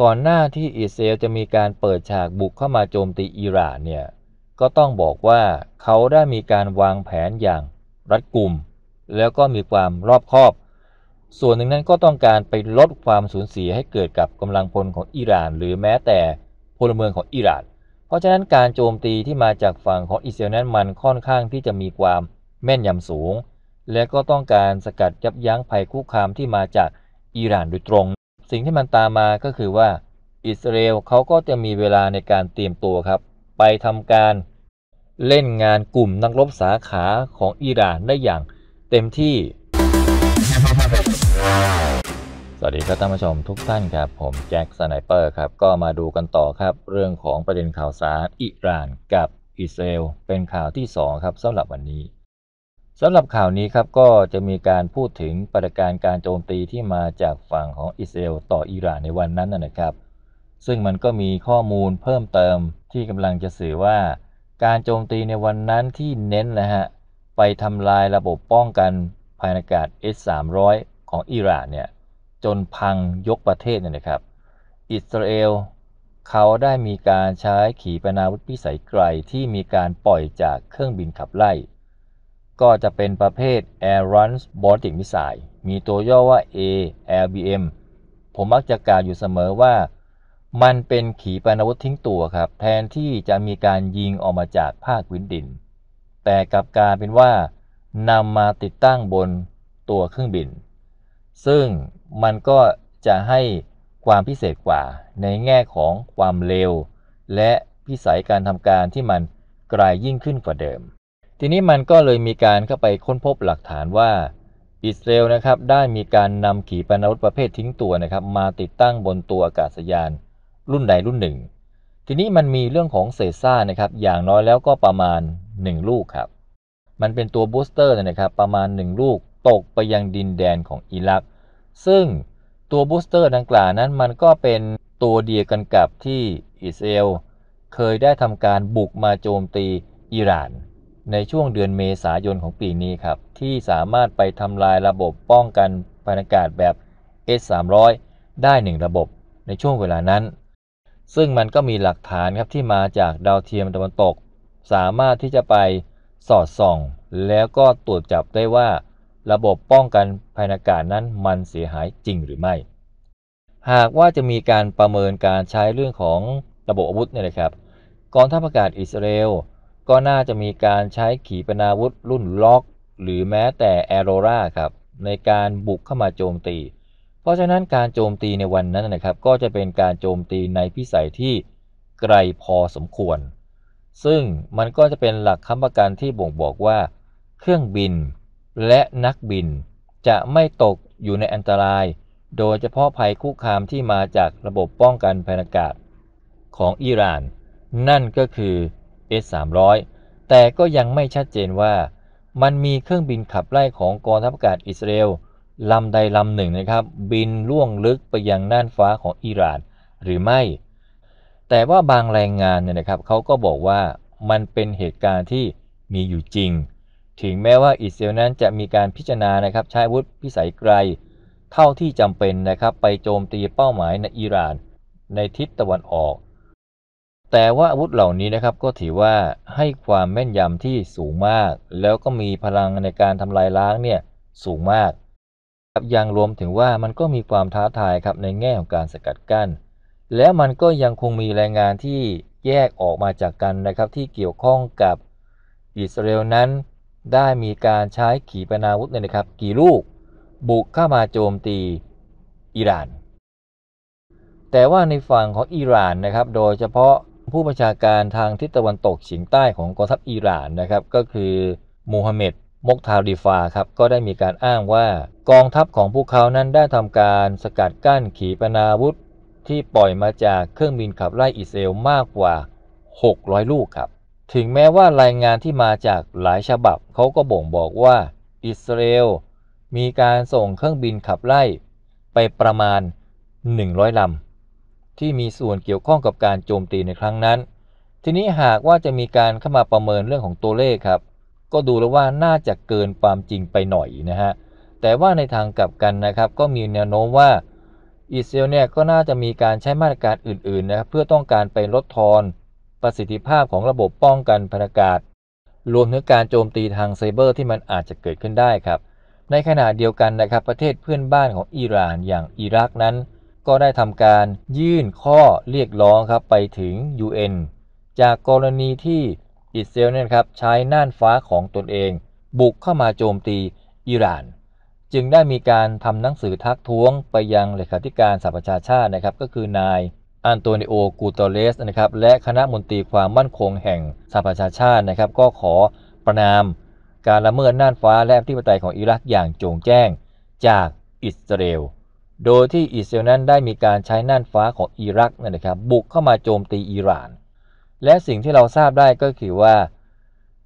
ก่อนหน้าที่อิสราเอลจะมีการเปิดฉากบุกเข้ามาโจมตีอิหร่านเนี่ย ก็ต้องบอกว่าเขาได้มีการวางแผนอย่างรัดกุม แล้วก็มีความรอบคอบ ส่วนหนึ่งนั้นก็ต้องการไปลดความสูญเสียให้เกิดกับกำลังพลของอิหร่านหรือแม้แต่พลเมืองของอิหร่าน เพราะฉะนั้นการโจมตีที่มาจากฝั่งของอิสราเอลนั้น มันค่อนข้างที่จะมีความแม่นยำสูง และก็ต้องการสกัดยับยั้งภัยคุกคามที่มาจากอิหร่านโดยตรงสิ่งที่มันตามมาก็คือว่าอิสราเอลเขาก็จะมีเวลาในการเตรียมตัวครับ ไปทำการเล่นงานกลุ่มนักรบสาขาของอิหร่านได้อย่างเต็มที่ สวัสดีครับท่านผู้ชม ทุกท่านครับผมแจ็คสไนเปอร์ครับ ก็มาดูกันต่อครับเรื่องของประเด็นข่าวสารอิหร่านกับอิสราเอลเป็นข่าวที่2ครับสำหรับวันนี้สำหรับข่าวนี้ครับก็จะมีการพูดถึงปฏิการการโจมตีที่มาจากฝั่งของอิสราเอลต่ออิหร่านในวันนั้นนะครับ ซึ่งมันก็มีข้อมูลเพิ่มเติมที่กำลังจะสื่อว่า การโจมตีในวันนั้นที่เน้นนะฮะไปทำลายระบบป้องกันภายในอากาศ S-300 ของอิหร่านเนี่ย จนพังยกประเทศเนี่ยนะครับ อิสราเอลเขาได้มีการใช้ขีปนาวุธพิสัยไกลที่มีการปล่อยจากเครื่องบินขับไล่ก็จะเป็นประเภท Air Run Baltic Missile มีตัวย่อว่า a l b m ผมมักจะกล่าวอยู่เสมอว่า มันเป็นขีปนาวุธทิ้งตัวครับ แทนที่จะมีการยิงออกมาจากภาคพื้นดิน แต่กลับกลายเป็นว่านำมาติดตั้งบนตัวเครื่องบิน ซึ่งมันก็จะให้ความพิเศษกว่าในแง่ของความเร็ว และพิสัยการทำการที่มันไกลยยิ่งขึ้นกว่าเดิมทีนี้มันก็เลยมีการเข้าไปค้นพบหลักฐานว่าอิสราเอลนะครับได้มีการนำขีปนาวุธประเภททิ้งตัวนะครับมาติดตั้งบนตัวอากาศยานรุ่นใดรุ่นหนึ่ง ทีนี้มันมีเรื่องของเศษซ่านะครับอย่างน้อยแล้วก็ประมาณ 1 ลูกครับ มันเป็นตัวบูสเตอร์นะครับ ประมาณ 1 ลูกตกไปยังดินแดนของอิรักซึ่งตัวบูสเตอร์ดังกล่าวนั้นมันก็เป็นตัวเดียวกันกับที่อิสราเอลเคยได้ทำการบุกมาโจมตีอิหร่านในช่วงเดือนเมษายนของปีนี้ครับ ที่สามารถไปทำลายระบบป้องกันบรนยากาศแบบ S300 ได้ 1 ระบบในช่วงเวลานั้น ซึ่งมันก็มีหลักฐาน ครับที่มาจากดาวเทียมตะวันตก สามารถที่จะไปสอดส่องแล้วก็ตรวจจับได้ว่า ระบบป้องกันภายอากาศนั้นมันเสียหายจริงหรือไม่ หากว่าจะมีการประเมินการใช้เรื่องของระบบอาวุธเนี่ยนะครับกองทัพอากาศอิสราเอลก็น่าจะมีการใช้ขีปนาวุธรุ่นล็อก หรือแม้แต่ แอโรราครับ ในการบุกเข้ามาโจมตี เพราะฉะนั้นการโจมตีในวันนั้นนะครับ ก็จะเป็นการโจมตีในพิสัยที่ไกลพอสมควร ซึ่งมันก็จะเป็นหลักคำประกันที่บ่งบอกว่า เครื่องบินและนักบินจะไม่ตกอยู่ในอันตราย โดยเฉพาะภัยคุกคามที่มาจากระบบป้องกันภายอากาศของอิหร่าน นั่นก็คือ S-300 แต่ก็ยังไม่ชัดเจนว่า มันมีเครื่องบินขับไล่ของกองทัพอากาศอิสราเอลลำใดลำหนึ่งนะครับ บินล่วงลึกไปยังน่านฟ้าของอิหร่านหรือไม่ แต่ว่าบางรายงานเนี่ยนะครับเขาก็บอกว่ามันเป็นเหตุการณ์ที่มีอยู่จริง ถึงแม้ว่าอิสราเอลนั้นจะมีการพิจารณานะครับ ใช้วุธพิสัยไกลเท่าที่จำเป็นนะครับไปโจมตีเป้าหมายในอิหร่าน ในทิศตะวันออกแต่ว่าอาวุธเหล่านี้นะครับก็ถือว่าให้ความแม่นยำที่สูงมาก แล้วก็มีพลังในการทำลายล้างเนี่ยสูงมากครับยังรวมถึงว่ามันก็มีความท้าทายครับในแง่ของการสกัดกัน้น แล้วมันก็ยังคงมีแรงงานที่แยกออกมาจากกันนะครับที่เกี่ยวข้องกับอิสราเอลนั้นได้มีการใช้ขีปนาวุธเนี่ยนะครับ กี่ลูกบุกเข้ามาโจมตีอิหร่าน แต่ว่าในฝั่งของอิหร่านนะครับโดยเฉพาะผู้ประชาการทางทิศตะวันตกเฉียงใต้ของกองทัพอิหร่านนะครับ ก็คือโมฮัมเหม็ดมกทาริฟา ครับ ก็ได้มีการอ้างว่ากองทัพของพวกเขานั้นได้ทำการสกัดกั้นขีปนาวุธ ที่ปล่อยมาจากเครื่องบินขับ ไล่อิสราเอล มากกว่า 600 ลูก ครับ ถึงแม้ว่ารายงานที่มาจากหลายฉบับเขาก็บ่งบอกว่าอิสราเอลมีการส่งเครื่องบินขับไล่ไปประมาณ 100ลำที่มีส่วนเกี่ยวข้องกับการโจมตีในครั้งนั้น ทีนี้หากว่าจะมีการเข้ามาประเมินเรื่องของตัวเลขครับ ก็ดูแล้วว่าน่าจะเกินความจริงไปหน่อยนะฮะ แต่ว่าในทางกลับกันนะครับ ก็มีแนวโน้มว่าอิสราเอลเนี่ยก็น่าจะมีการใช้มาตรการอื่นๆนะครับเพื่อต้องการไปลดทอน ประสิทธิภาพของระบบป้องกันพนากาศรวมถึงการโจมตีทางไซเบอร์ ที่มันอาจจะเกิดขึ้นได้ครับ ในขณะเดียวกันนะครับ ประเทศเพื่อนบ้านของอิหร่านอย่างอิรักนั้นก็ได้ทำการยื่นข้อเรียกร้องครับไปถึง UN จากกรณีที่อิสราเอลนะครับใช้น่านฟ้าของตนเอง บุกเข้ามาโจมตีอิหร่าน จึงได้มีการทำหนังสือทักท้วงไปยังเลขาธิการสหประชาชาตินะครับ ก็คือนายอันโตนิโอกูตเลสนะครับและคณะมนตรีความมั่นคงแห่งสหประชาชาตินะครับ ก็ขอประนามการละเมิดน่านฟ้า และอธิปไตยของอิรักอย่างโจ่งแจ้งจากอิสราเอลโดยที่อิสราเอลนั้นได้มีการใช้น่านฟ้าของอิรักนะครับบุกเข้ามาโจมตีอิหร่าน และสิ่งที่เราทราบได้ก็คือว่า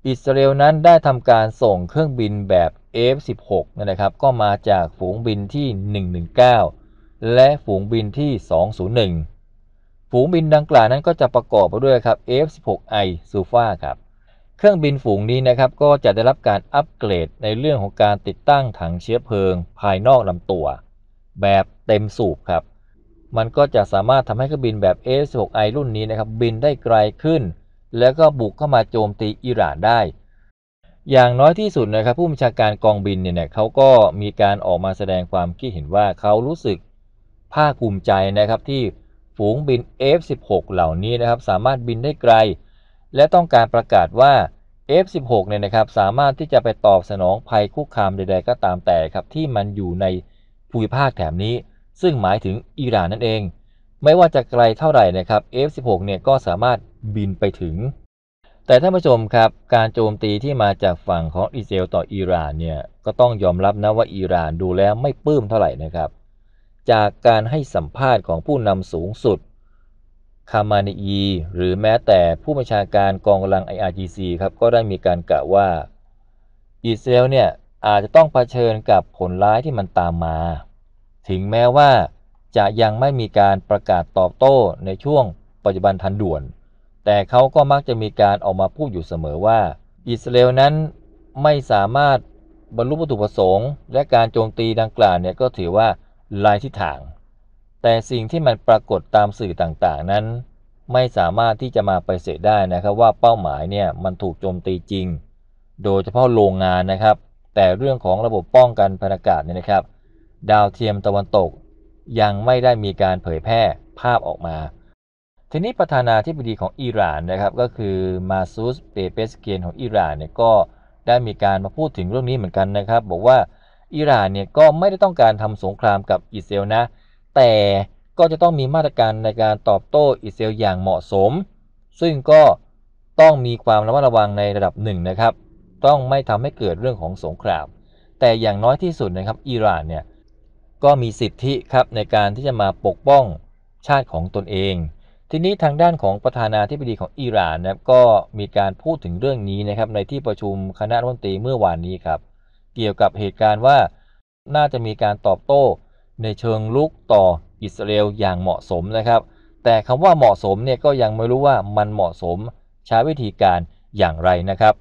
อิสราเอลนั้นได้ทำการส่งเครื่องบินแบบ F16 นะครับก็มาจากฝูงบินที่ 119 และฝูงบินที่ 201 ฝูงบินดังกล่าวนั้นก็จะประกอบไปด้วยครับ F16I s ู f a ครับ เครื่องบินฝูงนี้นะครับก็จะได้รับการอัปเกรดในเรื่องของการติดตั้งถังเชื้อเพลิง ภายนอกลำตัวแบบเต็มสูบครับ มันก็จะสามารถทำให้เครื่องบินแบบ a 1 6 i รุ่นนี้นะครับบินได้ไกลขึ้น แล้วก็บุกเข้ามาโจมตีอิหร่านได้ อย่างน้อยที่สุดนะครับ ผู้บัญชาการกองบินเนี่ยเขาก็มีการออกมาแสดงความคิดเห็นว่าเขารู้สึก ภาคภูมิใจนะครับที่ฝูงบิน F-16 เหล่านี้นะครับ สามารถบินได้ไกล และต้องการประกาศว่า F16 เนี่ยนะครับสามารถที่จะไปตอบสนองภัยคุกคามใดๆก็ตามแต่ครับ ที่มันอยู่ในภูมิภาคแถบนี้ ซึ่งหมายถึงอิหร่านนั่นเอง ไม่ว่าจะไกลเท่าไหร่นะครับ F16 เนี่ยก็สามารถบินไปถึง แต่ท่านผู้ชมครับการโจมตีที่มาจากฝั่งของอิสราเอลต่ออิหร่านเนี่ย ก็ต้องยอมรับนะว่าอิหร่านดูแล้วไม่ปลื้มเท่าไหร่นะครับ จากการให้สัมภาษณ์ของผู้นำสูงสุดคามานีีหรือแม้แต่ผู้บัญชาการกองกำลัง IRGC ครับก็ได้มีการกล่าวว่าอิสราเอลเนี่ยอาจจะต้องเผชิญกับผลร้ายที่มันตามมา ถึงแม้ว่าจะยังไม่มีการประกาศตอบโต้ในช่วงปัจจุบันทันด่วน แต่เขาก็มักจะมีการออกมาพูดอยู่เสมอว่า อิสราเอลนั้นไม่สามารถบรรลุวัตถุประสงค์ และการโจมตีดังกล่าวเนี่ยก็ถือว่าลายทิศทาง แต่สิ่งที่มันปรากฏตามสื่อต่างๆ นั้น ไม่สามารถที่จะมาไปเสดได้นะครับ ว่าเป้าหมายเนี่ยมันถูกโจมตีจริง โดยเฉพาะโรงงานนะครับแต่เรื่องของระบบป้องกันพอากาศเนี่ยนะครับ ดาวเทียมตะวันตกยังไม่ได้มีการเผยแพร่ภาพออกมา ทีนี้ประธานาธิบดีของอิหร่านนะครับก็คือมาซูสเปเปสเกนของอิหร่านเนี่ยก็ได้มีการมาพูดถึงเรื่องนี้เหมือนกันนะครับ บอกว่าอิหร่านเนี่ยก็ไม่ได้ต้องการทำสงครามกับอิสราเอลนะ แต่ก็จะต้องมีมาตรการในการตอบโต้อิสราเอลอย่างเหมาะสม ซึ่งก็ต้องมีความระมัดระวังในระดับหนึ่งนะครับต้องไม่ทำให้เกิดเรื่องของสงคราม แต่อย่างน้อยที่สุดนะครับ อิหร่านเนี่ยก็มีสิทธิครับในการที่จะมาปกป้องชาติของตนเอง ทีนี้ทางด้านของประธานาธิบดีของอิหร่านนะครับก็มีการพูดถึงเรื่องนี้นะครับ ในที่ประชุมคณะรัฐมนตรีเมื่อวานนี้ครับ เกี่ยวกับเหตุการณ์ว่าน่าจะมีการตอบโต้ในเชิงลุกต่ออิสราเอลอย่างเหมาะสมนะครับ แต่คำว่าเหมาะสมเนี่ยก็ยังไม่รู้ว่ามันเหมาะสมใช้วิธีการอย่างไรนะครับ